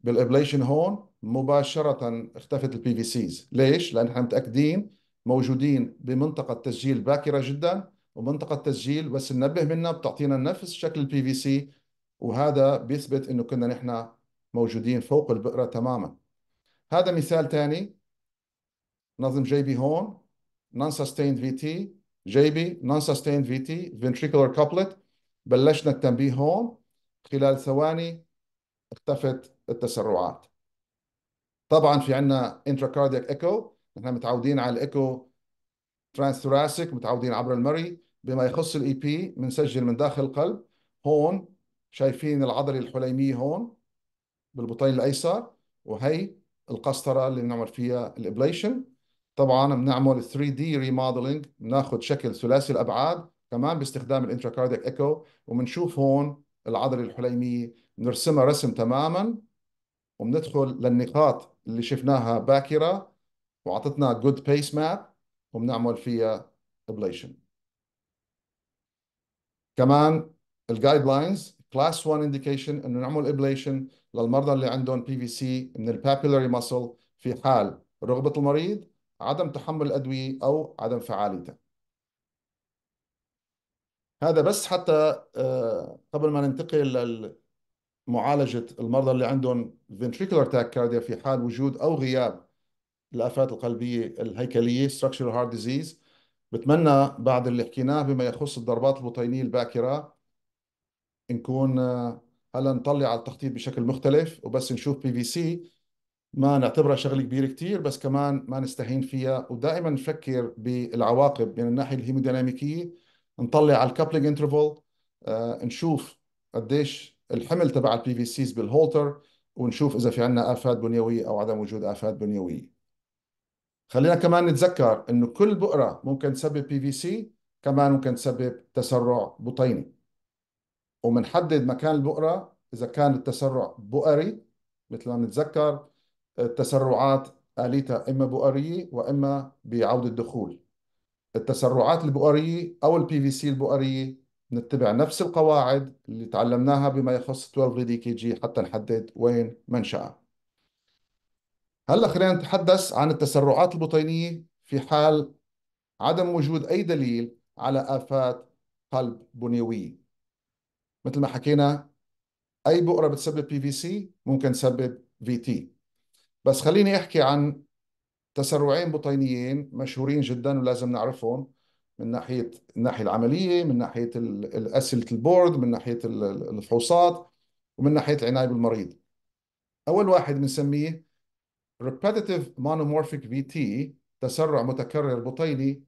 بالابليشن هون مباشرة اختفت البي في سيز ليش؟ لأن احنا متأكدين موجودين بمنطقة تسجيل باكرة جدا ومنطقة تسجيل بس ننبه منها بتعطينا نفس شكل البي في سي وهذا بيثبت انه كنا نحن موجودين فوق البئره تماما هذا مثال ثاني نظم جي بي هون non sustained VT جيبي نون سستين في تي فنتريكولار كوبلت بلشنا التنبيه هون خلال ثواني اختفت التسرعات طبعا في عندنا انتراكاردياك ايكو نحن متعودين على الايكو ثوراسيك متعودين عبر المري بما يخص الاي بي e بنسجل من داخل القلب هون شايفين العضله الحليميه هون بالبطين الايسر وهي القسطره اللي بنعمل فيها الابليشن طبعا بنعمل 3 d ريموديلنج بناخذ شكل ثلاثي الابعاد كمان باستخدام الانتراكارديك ايكو وبنشوف هون العضله الحليميه بنرسمها رسم تماما وبندخل للنقاط اللي شفناها باكره وعطتنا جود بيس ماب وبنعمل فيها ابليشن كمان الجايد لاينز كلاس 1 انديكيشن انه نعمل ابليشن للمرضى اللي عندهم بي في سي من البابيلاري ماسل في حال رغبه المريض عدم تحمل الأدوية أو عدم فعاليتها هذا بس حتى آه، قبل ما ننتقل لمعالجة المرضى اللي عندهم ventricular tachycardia في حال وجود أو غياب الآفات القلبية الهيكلية structural heart disease بتمنى بعد اللي حكيناه بما يخص الضربات البطينية الباكرة نكون آه، هلا نطلع على التخطيط بشكل مختلف وبس نشوف بي في سي ما نعتبرها شغله كبيره كثير بس كمان ما نستهين فيها ودائما نفكر بالعواقب من يعني الناحيه الهيموديناميكيه نطلع على الكابلنج انترفال آه نشوف قديش الحمل تبع البي في سيز بالهولتر ونشوف اذا في عندنا افات بنيويه او عدم وجود افات بنيويه خلينا كمان نتذكر انه كل بؤره ممكن تسبب بي في سي كمان ممكن تسبب تسرع بطيني ومنحدد مكان البؤره اذا كان التسرع بؤري مثل ما بنتذكر التسرعات آليتها إما بؤرية وإما بعودة دخول التسرعات البؤرية أو البي في سي البؤرية نتبع نفس القواعد اللي تعلمناها بما يخص 12 دي كي جي حتى نحدد وين منشأها هلا خلينا نتحدث عن التسرعات البطينية في حال عدم وجود أي دليل على آفات قلب بنيوية مثل ما حكينا أي بؤرة بتسبب بي في سي ممكن تسبب في تي بس خليني احكي عن تسرعين بطينيين مشهورين جدا ولازم نعرفهم من ناحيه الناحيه العمليه من ناحيه الاسئله البورد من ناحيه الفحوصات ومن ناحيه العنايه بالمريض اول واحد بنسميه repetitive monomorphic VT تسرع متكرر بطيني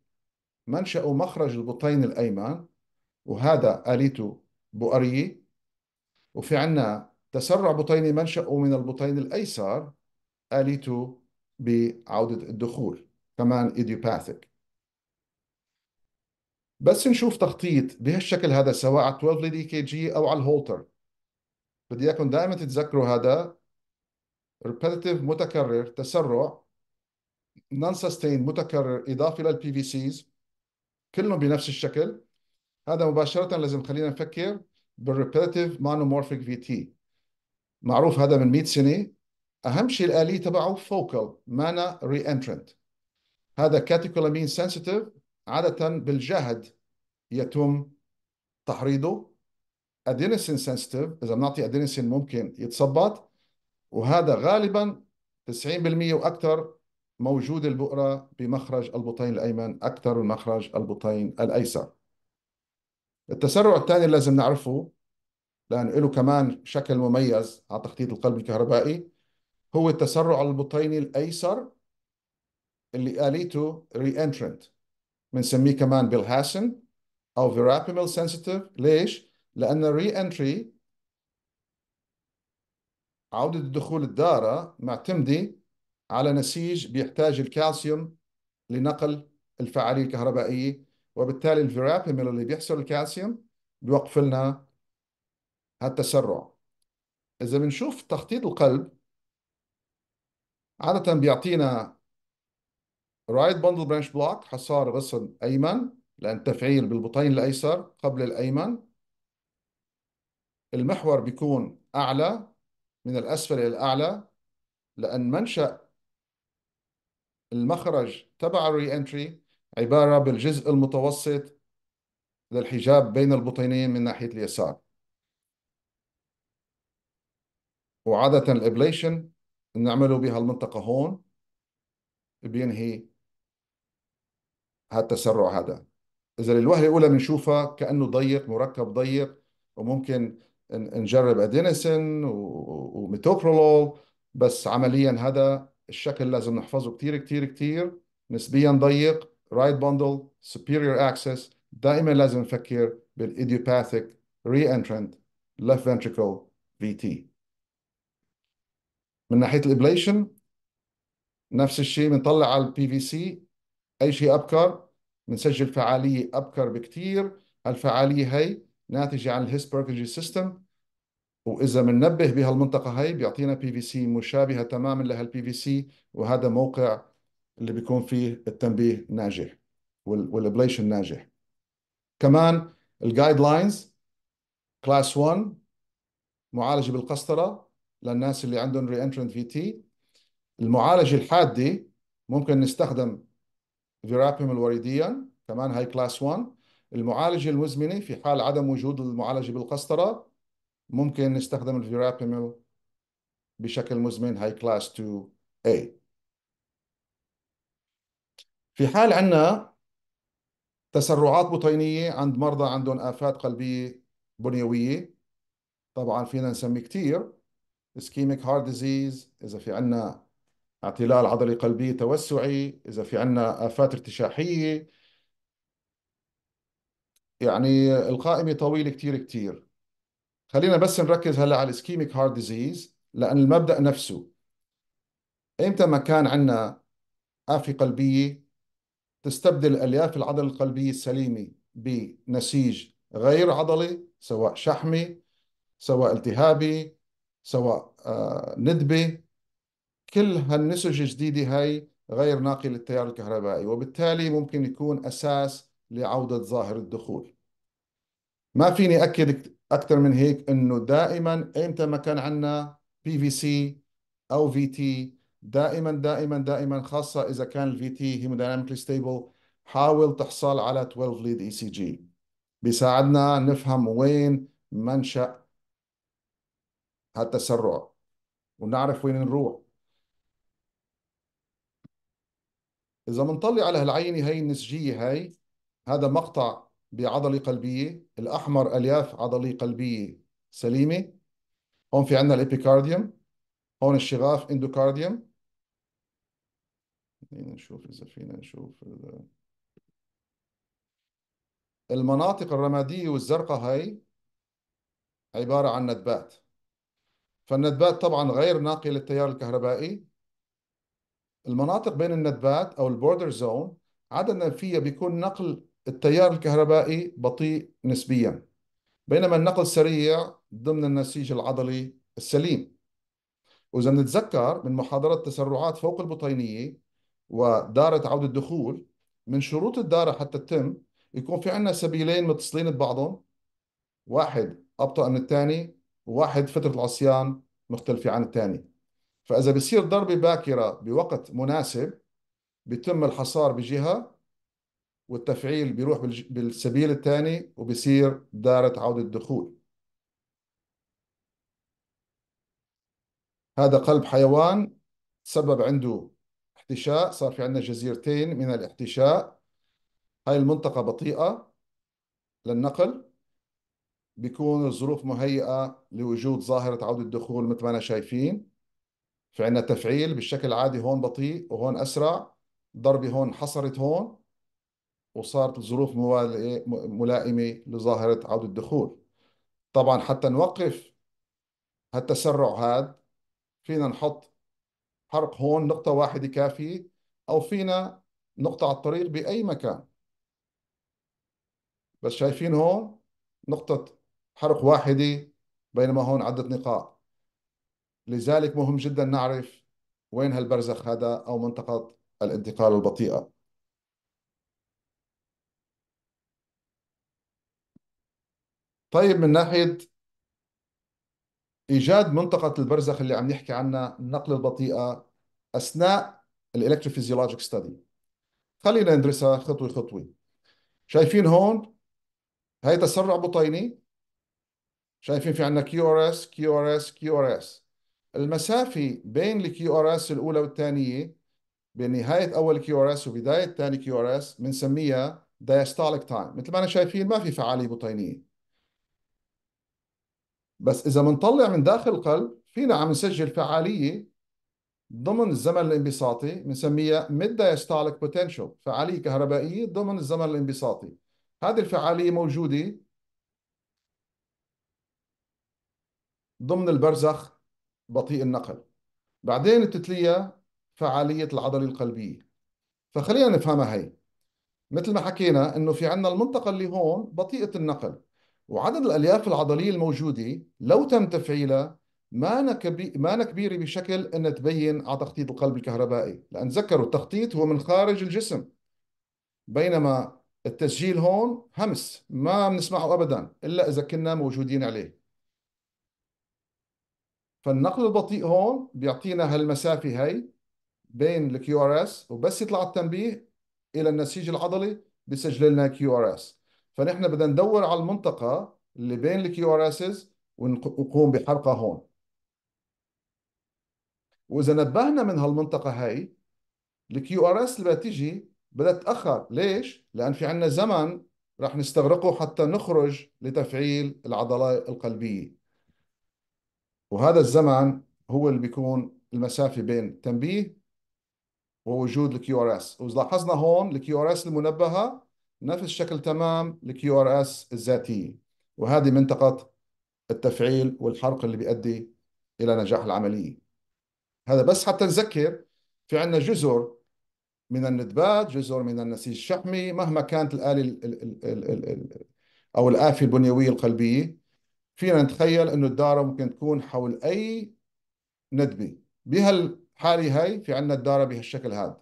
منشأه مخرج البطين الأيمن وهذا آليته بؤرية وفي عنا تسرع بطيني منشأه من البطين الأيسر آليته بعودة الدخول كمان إيديوباثيك بس نشوف تخطيط بهالشكل هذا سواء على 12 ليدي كي جي أو على الهولتر بدي اياكم دائما تتذكروا هذا ريبيتيف متكرر تسرع نون سستين متكرر اضافي للبي في سيز كلهم بنفس الشكل هذا مباشره لازم خلينا نفكر بالريبيتيف مانومورفيك في تي معروف هذا من 100 سنه اهم شيء الاليه تبعه فوكال مانا ري انترنت هذا كاتيكولامين سنسيتيف عاده بالجهد يتم تحريضه ادينسين سنسيتيف اذا بنعطي ادينسين ممكن يتصبط وهذا غالبا 90% واكثر موجود البؤره بمخرج البطين الايمن اكثر من مخرج البطين الايسر التسرع الثاني اللي لازم نعرفه لأن له كمان شكل مميز على تخطيط القلب الكهربائي هو التسرع البطيني الايسر اللي اليته ري انترنت بنسميه كمان بالهاسن او فيرابيمال سنسيتيف ليش؟ لان الري انتري عودة الدخول الدارة معتمدة على نسيج بيحتاج الكالسيوم لنقل الفعالية الكهربائية وبالتالي الفيرابيميل اللي بيحصل الكالسيوم بيوقف لنا هالتسرع إذا بنشوف تخطيط القلب عادة بيعطينا رايت بندل برانش بلوك حصار غصن أيمن لأن تفعيل بالبطين الأيسر قبل الأيمن المحور بيكون أعلى من الأسفل إلى الأعلى لأن منشأ المخرج تبع الري انتري عبارة بالجزء المتوسط للحجاب بين البطينين من ناحية اليسار وعادة الابليشن نعمله بهالمنطقة هون بينهي هالتسرع هذا إذا الوهلة الأولى بنشوفها كأنه ضيق مركب ضيق وممكن نجرب أدينسين وميتوكرولول بس عمليا هذا الشكل لازم نحفظه كتير كتير كتير نسبيا ضيق رايت بندل superior access دائما لازم نفكر بالايديوباثيك ري انترنت فنتريكل ventricle تي من ناحيه الابليشن نفس الشيء بنطلع على البي في سي اي شيء ابكر بنسجل فعاليه ابكر بكثير هالفعاليه هي ناتجه عن الهيسبرجي سيستم واذا بننبه بهالمنطقه هي بيعطينا بي في سي مشابهه تماما لهالبي في سي وهذا موقع اللي بيكون فيه التنبيه ناجح والابليشن ناجح كمان الجايد لاينز كلاس 1 معالجه بالقسطره للناس اللي عندهم ري انترنت في تي المعالجه الحاده ممكن نستخدم فيرابيم وريديا كمان هاي كلاس 1 المعالجه المزمنه في حال عدم وجود المعالجه بالقسطره ممكن نستخدم الفيرابيم بشكل مزمن هاي كلاس 2 A في حال عندنا تسرعات بطينية عند مرضى عندهم آفات قلبية بنيوية طبعا فينا نسمي كتير ischemic heart disease اذا في عندنا اعتلال عضلي قلبي توسعي اذا في عندنا افات ارتشاحيه يعني القائمه طويله كتير كتير خلينا بس نركز هلا على ischemic heart disease لان المبدا نفسه امتى ما كان عندنا آفة قلبية تستبدل ألياف العضل القلبية السليمة بنسيج غير عضلي سواء شحمي سواء التهابي سواء آه، ندبه كل هالنسج الجديدة هاي غير ناقل للتيار الكهربائي وبالتالي ممكن يكون أساس لعودة ظاهر الدخول ما فيني أكد أكثر من هيك إنه دائما إمتى ما كان عندنا بي في سي أو في تي دائما دائما دائما خاصة إذا كان الفي تي هيمودايناميكلي ستيبل حاول تحصل على 12 ليد اي سي جي بيساعدنا نفهم وين منشأ هالتسرع ونعرف وين نروح إذا بنطلع على هالعينة هي النسجية هاي هذا مقطع بعضلة قلبية الأحمر ألياف عضلية قلبية سليمة هون في عندنا الإبيكارديوم هون الشغاف اندوكارديوم نشوف إذا فينا نشوف المناطق الرمادية والزرقاء هاي عبارة عن ندبات فالندبات طبعا غير ناقية للتيار الكهربائي المناطق بين الندبات أو البوردر زون عادة فيها بيكون نقل التيار الكهربائي بطيء نسبيا بينما النقل سريع ضمن النسيج العضلي السليم وإذا نتذكر من محاضرة تسرعات فوق البطينية ودارة عودة الدخول من شروط الدارة حتى تتم يكون في عندنا سبيلين متصلين ببعضهم واحد أبطأ من الثاني وواحد فترة العصيان مختلفة عن الثاني فإذا بصير ضربة باكرة بوقت مناسب بيتم الحصار بجهة والتفعيل بيروح بالسبيل الثاني وبصير دارة عودة دخول هذا قلب حيوان تسبب عنده احتشاء صار في عندنا جزيرتين من الاحتشاء هاي المنطقة بطيئة للنقل بيكون الظروف مهيئه لوجود ظاهره عوده الدخول مثل ما انا شايفين في عنا تفعيل بالشكل العادي هون بطيء وهون اسرع ضربه هون حصرت هون وصارت الظروف ملائمه لظاهره عوده الدخول طبعا حتى نوقف هالتسرع هذا فينا نحط حرق هون نقطه واحده كافيه او فينا نقطه على الطريق باي مكان بس شايفين هون نقطة حرق واحدة بينما هون عدة نقاط لذلك مهم جدا نعرف وين هالبرزخ هذا أو منطقة الانتقال البطيئة طيب من ناحية إيجاد منطقة البرزخ اللي عم نحكي عنها النقل البطيئة أثناء الإلكتروفيزيولوجيك ستادي خلينا ندرسها خطوة خطوة شايفين هون هاي تسرع بطيني شايفين في عندنا كيو ار اس كيو ار اس كيو ار اس المسافه بين الكيو ار اس الاولى والثانيه بنهايه اول كيو ار اس وبدايه ثاني كيو ار اس بنسميها دايستوليك تايم مثل ما انا شايفين ما في فعاليه بطينيه بس اذا بنطلع من داخل القلب فينا عم نسجل فعاليه ضمن الزمن الانبساطي بنسميها ميد دايستوليك بوتنشال فعاليه كهربائيه ضمن الزمن الانبساطي هذه الفعاليه موجوده ضمن البرزخ بطيء النقل بعدين التتلية فعالية العضلة القلبية فخلينا نفهمها هي مثل ما حكينا انه في عندنا المنطقة اللي هون بطيئة النقل وعدد الالياف العضلية الموجودة لو تم تفعيلها ما ما كبيرة بشكل انها تبين على تخطيط القلب الكهربائي لان تذكروا التخطيط هو من خارج الجسم بينما التسجيل هون همس ما بنسمعه ابدا الا اذا كنا موجودين عليه فالنقل البطيء هون بيعطينا هالمسافه هي بين الكيو ار اس وبس يطلع التنبيه الى النسيج العضلي بسجل لنا كيو ار اس فنحن بدنا ندور على المنطقه اللي بين الكيو ار اسز ونقوم بحرقها هون واذا نبهنا من هالمنطقه هي الكيو ار اس اللي بدها بدها تتاخر ليش لان في عندنا زمن راح نستغرقه حتى نخرج لتفعيل العضله القلبيه وهذا الزمن هو اللي بيكون المسافه بين تنبيه ووجود الكيو ار اس واذا لاحظنا هون الكيو ار اس المنبهه نفس الشكل تمام الكيو ار اس الذاتيه وهذه منطقه التفعيل والحرق اللي بيؤدي الى نجاح العمليه هذا بس حتى نذكر في عندنا جزر من الندبات جزر من النسيج الشحمي مهما كانت الآلة او الآفة البنيوية القلبية فينا نتخيل انه الدارة ممكن تكون حول اي ندبة بهالحالة هاي في عندنا الدارة بهالشكل هذا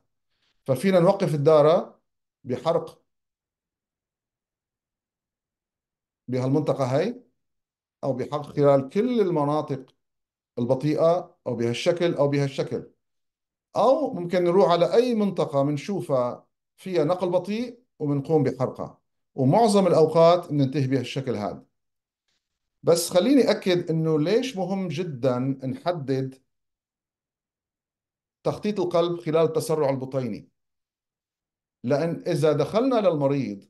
ففينا نوقف الدارة بحرق بهالمنطقة هاي أو بحرق خلال كل المناطق البطيئة أو بهالشكل أو بهالشكل أو ممكن نروح على أي منطقة بنشوفها فيها نقل بطيء وبنقوم بحرقها ومعظم الأوقات بننتهي بهالشكل هذا بس خليني أكد إنه ليش مهم جدا نحدد تخطيط القلب خلال التسرع البطيني لأن إذا دخلنا للمريض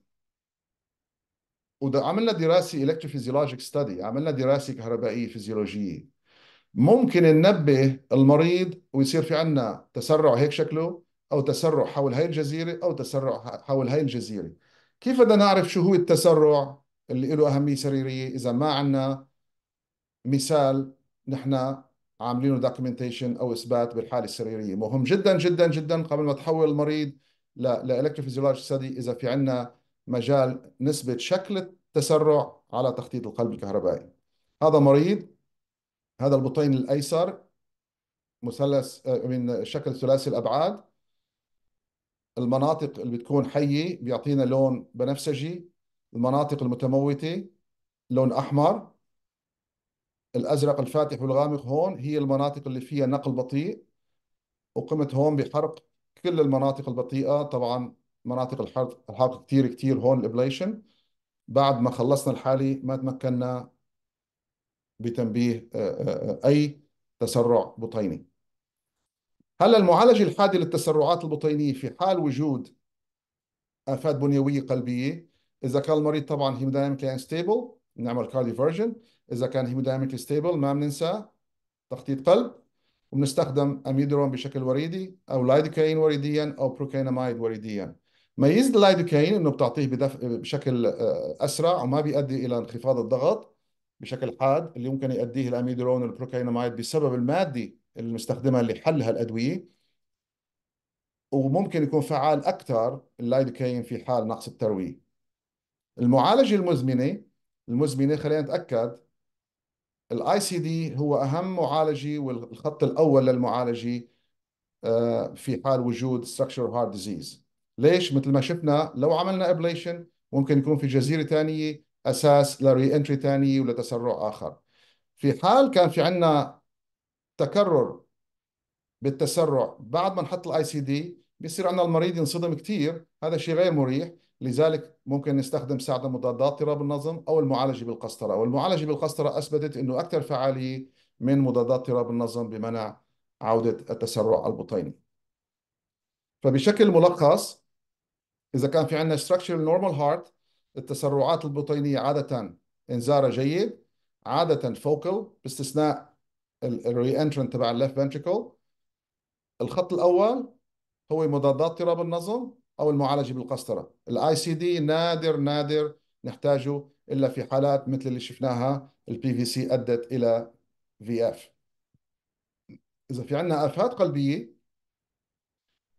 وعملنا دراسة إلكتروفيزيولوجيك ستدي عملنا دراسة كهربائية فيزيولوجية ممكن ننبه المريض ويصير في عندنا تسرع هيك شكله أو تسرع حول هاي الجزيرة أو تسرع حول هاي الجزيرة كيف بدنا نعرف شو هو التسرع اللي له أهمية سريرية إذا ما عندنا مثال نحن عاملينه دوكيومنتيشن أو إثبات بالحالة السريرية مهم جدا جدا جدا قبل ما تحول المريض لإلكتروفيزيولوجي ستدي إذا في عندنا مجال نسبة شكل التسرع على تخطيط القلب الكهربائي هذا مريض هذا البطين الأيسر مثلث من آه، شكل ثلاثي الأبعاد المناطق اللي بتكون حيه بيعطينا لون بنفسجي المناطق المتموتة لون أحمر الأزرق الفاتح والغامق هون هي المناطق اللي فيها نقل بطيء وقمت هون بحرق كل المناطق البطيئة طبعا مناطق الحرق الحرق كتير كتير هون الابليشن بعد ما خلصنا الحالي ما تمكنا بتنبيه آه، آه، آه، أي تسرع بطيني هلا المعالجة الحادة للتسرعات البطينية في حال وجود آفات بنيوية قلبية اذا كان المريض طبعا هيمودايناميكلي انستيبل بنعمل كارديفيرجن اذا كان هيمودايناميكلي ستيبل ما بننسى تخطيط قلب وبنستخدم اميدرون بشكل وريدي او لايدوكاين وريديا او بروكاينامايد وريديا ميزة اللايدوكاين انه بتعطيه بدف... بشكل آه، اسرع وما بيؤدي الى انخفاض الضغط بشكل حاد اللي ممكن يؤديه الاميدرون والبروكاينامايد بسبب المادي اللي بنستخدمها لحل هالادويه وممكن يكون فعال اكثر اللايدوكاين في حال نقص الترويه المعالجه المزمنه المزمنه خلينا نتاكد الاي سي دي هو اهم معالجه والخط الاول للمعالجه آه، في حال وجود structural heart disease ليش مثل ما شفنا لو عملنا ابليشن ممكن يكون في جزيره ثانيه اساس لري انتري ثانيه ولتسرع اخر في حال كان في عندنا تكرر بالتسرع بعد ما نحط الاي سي دي بيصير عندنا المريض ينصدم كثير هذا شيء غير مريح لذلك ممكن نستخدم ساعده مضادات اضطراب النظم او المعالجه بالقسطره، والمعالجه بالقسطره اثبتت انه اكثر فعاليه من مضادات اضطراب النظم بمنع عوده التسرع البطيني. فبشكل ملخص اذا كان في عندنا structural normal heart التسرعات البطينيه عاده انذارها جيد عاده focal باستثناء الري انترنت تبع left ventricle الخط الاول هو مضادات اضطراب النظم او المعالجه بالقسطره الاي سي دي نادر نادر نحتاجه الا في حالات مثل اللي شفناها البي في سي ادت الى في اف اذا في عندنا افات قلبيه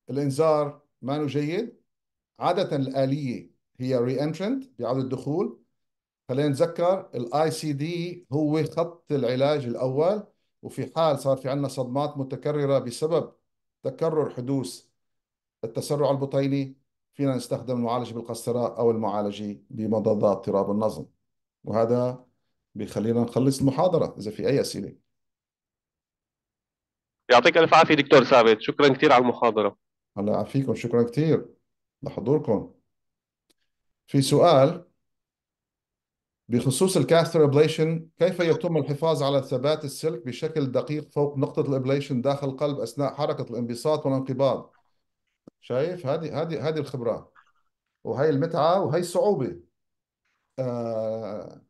الانذار ما جيد عاده الاليه هي ري انترنت بيعود الدخول خلينا نتذكر الاي سي دي هو خط العلاج الاول وفي حال صار في عندنا صدمات متكرره بسبب تكرر حدوث التسرع البطيني فينا نستخدم المعالج بالقسطرة أو المعالج بمضادات اضطراب النظم وهذا بيخلينا نخلص المحاضرة إذا في أي أسئلة يعطيك ألف عافية دكتور ثابت شكرا كثير على المحاضرة الله يعافيكم شكرا كثير لحضوركم في سؤال بخصوص الكاثر ابليشن كيف يتم الحفاظ على ثبات السلك بشكل دقيق فوق نقطة الابليشن داخل القلب أثناء حركة الانبساط والانقباض شايف هذه هذه هذه الخبره وهي المتعه وهي الصعوبه آه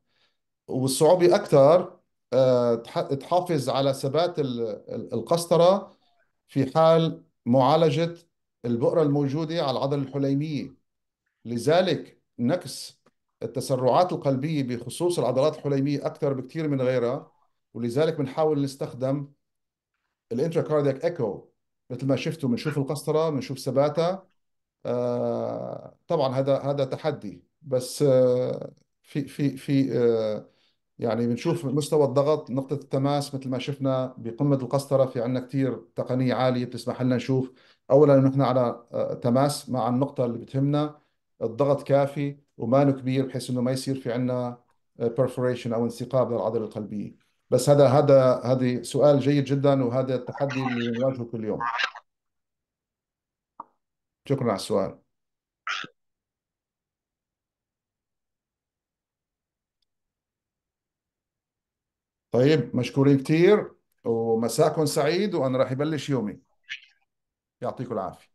والصعوبه اكثر آه تحافظ على ثبات القسطره في حال معالجه البؤره الموجوده على العضله الحليميه لذلك نكس التسرعات القلبيه بخصوص العضلات الحليميه اكثر بكثير من غيرها ولذلك بنحاول نستخدم الانتراكاردياك ايكو مثل ما شفتوا بنشوف القسطره بنشوف سباتا آه، طبعا هذا هذا تحدي بس آه، في في في آه، يعني بنشوف مستوى الضغط نقطه التماس مثل ما شفنا بقمه القسطره في عندنا كثير تقنيه عاليه بتسمح لنا نشوف اولا نحن على تماس مع النقطه اللي بتهمنا الضغط كافي وما كبير بحيث انه ما يصير في عندنا perforation او انسقاب للعضله القلبيه بس هذا هذا هذه سؤال جيد جدا وهذا التحدي اللي نواجهه كل يوم شكرا على السؤال طيب مشكورين كثير ومساكم سعيد وانا راح يبلش يومي يعطيكم العافيه